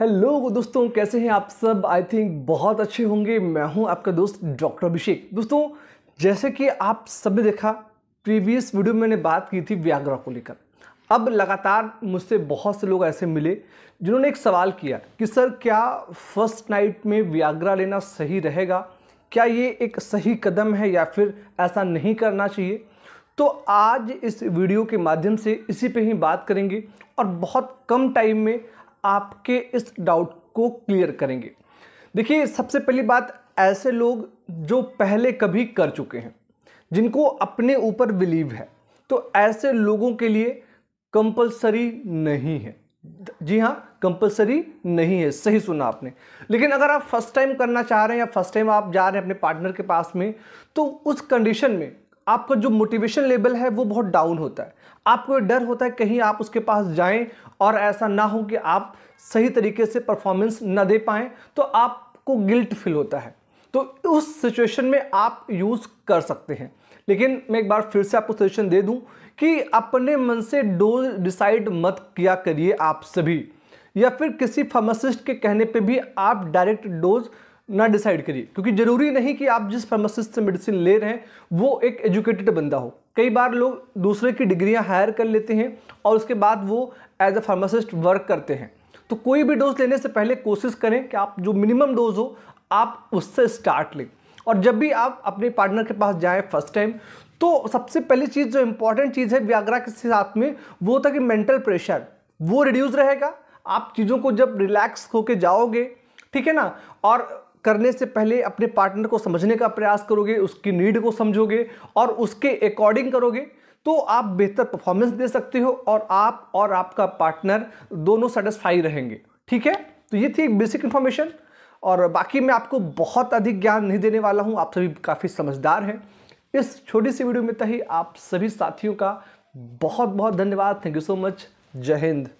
hello दोस्तों कैसे हैं आप सब आई थिंक बहुत अच्छे होंगे मैं हूं आपका दोस्त डॉक्टर अभिषेक दोस्तों जैसे कि आप सबने देखा प्रीवियस वीडियो में मैंने बात की थी व्याग्रा को लेकर अब लगातार मुझसे बहुत से लोग ऐसे मिले जिन्होंने एक सवाल किया कि सर क्या फर्स्ट नाइट में व्याग्रा लेना सही रहेगा क्या ये एक सही कदम है या फिर ऐसा नहीं करना चाहिए तो आज इस वीडियो के माध्यम से इसी पे ही बात करेंगे और बहुत कम टाइम में आपके इस डाउट को क्लियर करेंगे देखिए सबसे पहली बात ऐसे लोग जो पहले कभी कर चुके हैं जिनको अपने ऊपर बिलीव है तो ऐसे लोगों के लिए कंपलसरी नहीं है जी हाँ कंपलसरी नहीं है सही सुना आपने लेकिन अगर आप फर्स्ट टाइम करना चाह रहे हैं या फर्स्ट टाइम आप जा रहे हैं अपने पार्टनर के पास में तो उस कंडीशन में आपका जो मोटिवेशन लेवल है वो बहुत डाउन होता है आपको डर होता है कहीं आप उसके पास जाएं और ऐसा ना हो कि आप सही तरीके से परफॉर्मेंस ना दे पाएं तो आपको गिल्ट फील होता है तो उस सिचुएशन में आप यूज़ कर सकते हैं लेकिन मैं एक बार फिर से आपको सजेशन दे दूं कि अपने मन से डोज डिसाइड मत किया करिए आप सभी या फिर किसी फार्मासिस्ट के कहने पे भी आप डायरेक्ट डोज ना डिसाइड करिए क्योंकि ज़रूरी नहीं कि आप जिस फार्मासिस्ट से मेडिसिन ले रहे हैं वो एक एजुकेटेड बंदा हो कई बार लोग दूसरे की डिग्रियां हायर कर लेते हैं और उसके बाद वो एज अ फार्मासिस्ट वर्क करते हैं तो कोई भी डोज लेने से पहले कोशिश करें कि आप जो मिनिमम डोज हो आप उससे स्टार्ट लें और जब भी आप अपने पार्टनर के पास जाएं फर्स्ट टाइम तो सबसे पहली चीज़ जो इम्पॉर्टेंट चीज़ है व्याग्रा के साथ में वो था कि मेंटल प्रेशर वो रिड्यूस रहेगा आप चीज़ों को जब रिलैक्स होके जाओगे ठीक है ना और करने से पहले अपने पार्टनर को समझने का प्रयास करोगे उसकी नीड को समझोगे और उसके अकॉर्डिंग करोगे तो आप बेहतर परफॉर्मेंस दे सकते हो और आप और आपका पार्टनर दोनों सेटिस्फाई रहेंगे ठीक है तो ये थी बेसिक इन्फॉर्मेशन और बाकी मैं आपको बहुत अधिक ज्ञान नहीं देने वाला हूँ आप सभी काफ़ी समझदार हैं इस छोटी सी वीडियो में तही आप सभी साथियों का बहुत बहुत धन्यवाद थैंक यू सो मच जय हिंद